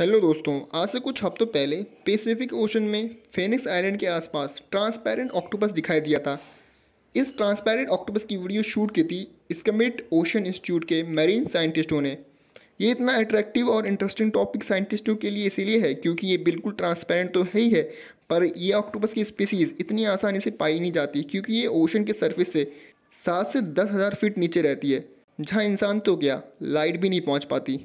hello दोस्तों आज से कुछ हफ्तों पहले पेसिफिक ओशन में फेनिक्स आइलैंड के आसपास ट्रांसपेरेंट ऑक्टोपस दिखाई दिया था इस ट्रांसपेरेंट ऑक्टोपस की वीडियो शूट की थी स्कमिट ओशन इंस्टीट्यूट के मरीन साइंटिस्टों ने ये इतना अट्रैक्टिव और इंटरेस्टिंग टॉपिक साइंटिस्टों के लिए इसीलिए है क्योंकि ये बिल्कुल ट्रांसपेरेंट तो है ही है पर यह ऑक्टोपस की स्पीसीज़ इतनी आसानी से पाई नहीं जाती क्योंकि ये ओशन के सर्फिस से सात से दस हज़ार फीट नीचे रहती है जहाँ इंसान तो क्या लाइट भी नहीं पहुँच पाती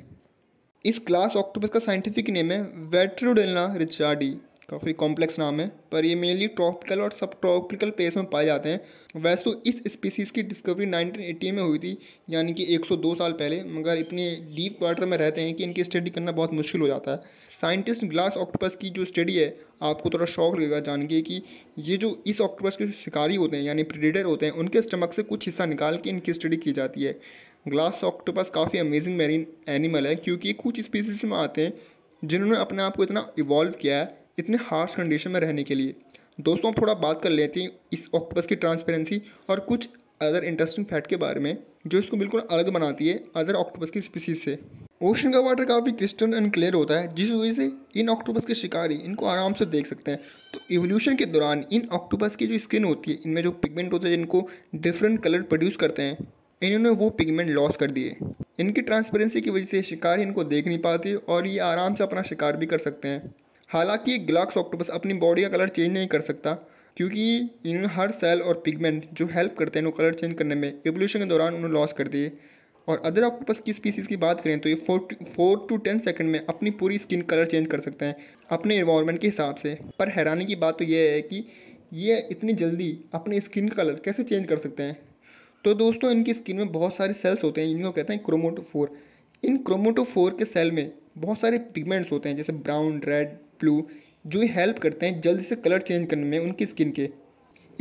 इस क्लास ऑक्टोपस का साइंटिफिक नेम है वेट्रोडेलना रिचार्डी काफ़ी कॉम्प्लेक्स नाम है पर ये मेनली ट्रॉपिकल और सब ट्रॉपिकल प्लेस में पाए जाते हैं वैसे तो इस स्पीसीज़ की डिस्कवरी 1980 में हुई थी यानी कि 102 साल पहले मगर इतने डीप वाटर में रहते हैं कि इनकी स्टडी करना बहुत मुश्किल हो जाता है साइंटिस्ट ग्लास ऑक्टोपस की जो स्टडी है आपको थोड़ा शौक लगेगा जान के कि ये जो इस ऑक्टोपस के शिकारी होते हैं यानी प्रिडेटर होते हैं उनके स्टमक से कुछ हिस्सा निकाल के इनकी स्टडी की जाती है ग्लास ऑक्टोपस काफ़ी अमेजिंग मेरीन एनिमल है क्योंकि कुछ स्पीसीज में आते हैं जिन्होंने अपने आप को इतना इवॉल्व किया है इतने हार्श कंडीशन में रहने के लिए दोस्तों थोड़ा बात कर लेते हैं इस ऑक्टोपस की ट्रांसपेरेंसी और कुछ अदर इंटरेस्टिंग फैक्ट के बारे में जो इसको बिल्कुल अलग बनाती है अदर ऑक्टोपस की स्पीसीज से ओशन का वाटर काफ़ी क्रिस्टल एंड क्लियर होता है जिस वजह से इन ऑक्टोपस के शिकारी इनको आराम से देख सकते हैं तो एवोल्यूशन के दौरान इन ऑक्टोपस की जो स्किन होती है इनमें जो पिगमेंट होते हैं जिनको डिफरेंट कलर प्रोड्यूस करते हैं इन्होंने वो पिगमेंट लॉस कर दिए इनकी ट्रांसपेरेंसी की वजह से शिकार इनको देख नहीं पाते और ये आराम से अपना शिकार भी कर सकते हैं हालांकि ग्लाक्स ऑक्टोपस अपनी बॉडी का कलर चेंज नहीं कर सकता क्योंकि इन्होंने हर सेल और पिगमेंट जो हेल्प करते हैं इनको कलर चेंज करने में एवोल्यूशन के दौरान उन्होंने लॉस कर दिए और अदर ऑक्टोपस की स्पीसीज़ की बात करें तो ये four four to ten second में अपनी पूरी स्किन कलर चेंज कर सकते हैं अपने इन्वायरमेंट के हिसाब से पर हैरानी की बात तो यह है कि ये इतनी जल्दी अपने स्किन कलर कैसे चेंज कर सकते हैं तो दोस्तों इनकी स्किन में बहुत सारे सेल्स होते हैं जिनको कहते हैं क्रोमोटोफोर इन क्रोमोटोफोर के सेल में बहुत सारे पिगमेंट्स होते हैं जैसे ब्राउन रेड ब्लू जो ये हेल्प करते हैं जल्दी से कलर चेंज करने में उनकी स्किन के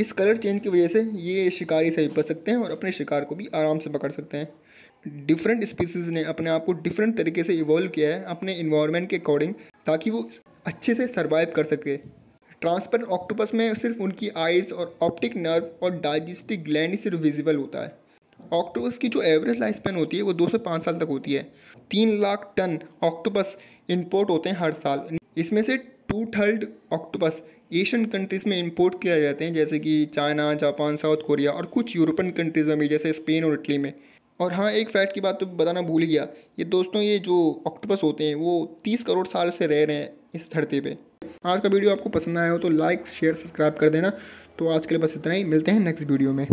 इस कलर चेंज की वजह से ये शिकारी से भी बच सकते हैं और अपने शिकार को भी आराम से पकड़ सकते हैं डिफरेंट स्पीसीज़ ने अपने आप को डिफरेंट तरीके से इवॉल्व किया है अपने इन्वायरमेंट के अकॉर्डिंग ताकि वो अच्छे से सर्वाइव कर सके ट्रांसपेरेंट ऑक्टोपस में सिर्फ उनकी आइज़ और ऑप्टिक नर्व और डाइजेस्टिक ग्लैंड ही सिर्फ विजिबल होता है ऑक्टोपस की जो एवरेज लाइफ स्पेन होती है वो दो से पाँच साल तक होती है तीन लाख टन ऑक्टोपस इंपोर्ट होते हैं हर साल इसमें से two third octopus Asian countries में इंपोर्ट किया जाते हैं जैसे कि चाइना जापान साउथ कोरिया और कुछ यूरोपियन कंट्रीज़ में भी जैसे स्पेन और इटली में और हाँ एक फैक्ट की बात तो बताना भूल गया ये दोस्तों ये जो ऑक्टोपस होते हैं वो तीस करोड़ साल से रह रहे हैं इस धरती पर आज का वीडियो आपको पसंद आया हो तो लाइक शेयर सब्सक्राइब कर देना तो आज के लिए बस इतना ही मिलते हैं नेक्स्ट वीडियो में